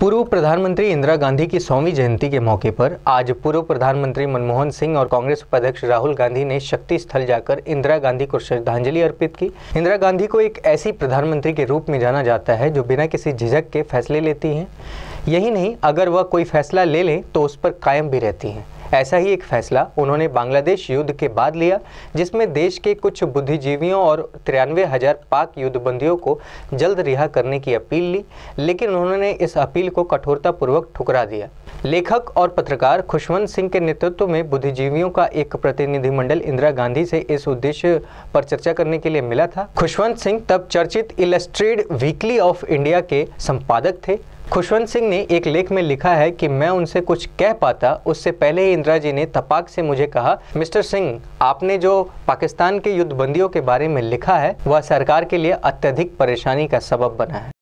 पूर्व प्रधानमंत्री इंदिरा गांधी की सौवीं जयंती के मौके पर आज पूर्व प्रधानमंत्री मनमोहन सिंह और कांग्रेस उपाध्यक्ष राहुल गांधी ने शक्ति स्थल जाकर इंदिरा गांधी को श्रद्धांजलि अर्पित की इंदिरा गांधी को एक ऐसी प्रधानमंत्री के रूप में जाना जाता है जो बिना किसी झिझक के फैसले लेती हैं यही नहीं अगर वह कोई फैसला ले लें तो उस पर कायम भी रहती हैं ऐसा ही एक फैसला उन्होंने बांग्लादेश युद्ध के बाद लिया जिसमें देश के कुछ बुद्धिजीवियों और तिरानवे हजार पाक युद्धबंदियों को जल्द रिहा करने की अपील ली लेकिन उन्होंने इस अपील को कठोरतापूर्वक ठुकरा दिया लेखक और पत्रकार खुशवंत सिंह के नेतृत्व में बुद्धिजीवियों का एक प्रतिनिधिमंडल इंदिरा गांधी से इस उद्देश्य पर चर्चा करने के लिए मिला था खुशवंत सिंह तब चर्चित इलस्ट्रेड वीकली ऑफ इंडिया के संपादक थे खुशवंत सिंह ने एक लेख में लिखा है कि मैं उनसे कुछ कह पाता उससे पहले ही इंदिरा जी ने तपाक से मुझे कहा मिस्टर सिंह आपने जो पाकिस्तान के युद्धबंदियों के बारे में लिखा है वह सरकार के लिए अत्यधिक परेशानी का सबब बना है